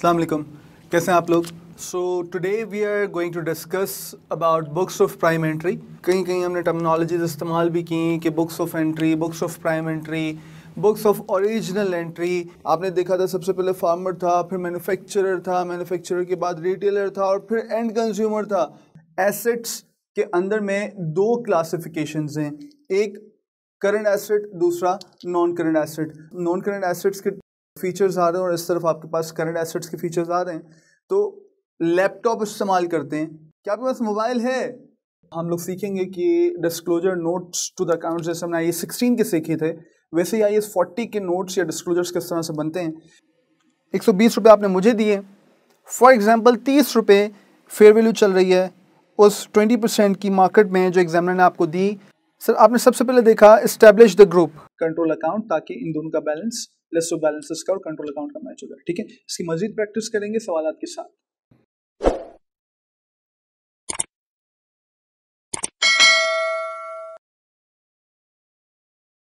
Assalamualaikum. कैसे हैं आप लोग so today we are going to discuss about books of prime entry कहीं कहीं हमने टर्मिनोलॉजीज इस्तेमाल भी की कि books of entry books of prime entry books of original entry आपने देखा था सबसे पहले फार्मर था फिर मैन्युफैक्चरर था मैन्युफैक्चरर के बाद रिटेलर था और फिर एंड कंज्यूमर था एसेट्स के अंदर में दो क्लासिफिकेशन हैं एक करंट एसेट दूसरा non current asset non current assets के फीचर्स आ रहे हैं और इस तरफ आपके पास करंट एसेट्स के फीचर्स आ रहे हैं तो लैपटॉप इस्तेमाल करते हैं क्या आपके पास मोबाइल है हम लोग सीखेंगे कि disclosure notes to the account जैसे हमने आई सिक्सटीन e के सीखे थे वैसे ही आई एस फोर्टी के नोट्स या डिस्क्लोजर्स किस तरह से बनते हैं एक सौ बीस रुपये आपने मुझे दिए फॉर एग्ज़ाम्पल तीस रुपये फेयर वैल्यू चल रही है उस ट्वेंटी परसेंट की मार्केट में जो एग्जामिनर ने आपको दी सर आपने सबसे पहले देखा establish the group control account ताकि इन दोनों का बैलेंस प्लस जो बैलेंसेस का और कंट्रोल अकाउंट का मैच होगा ठीक है इसकी मजीद प्रैक्टिस करेंगे सवाल के साथ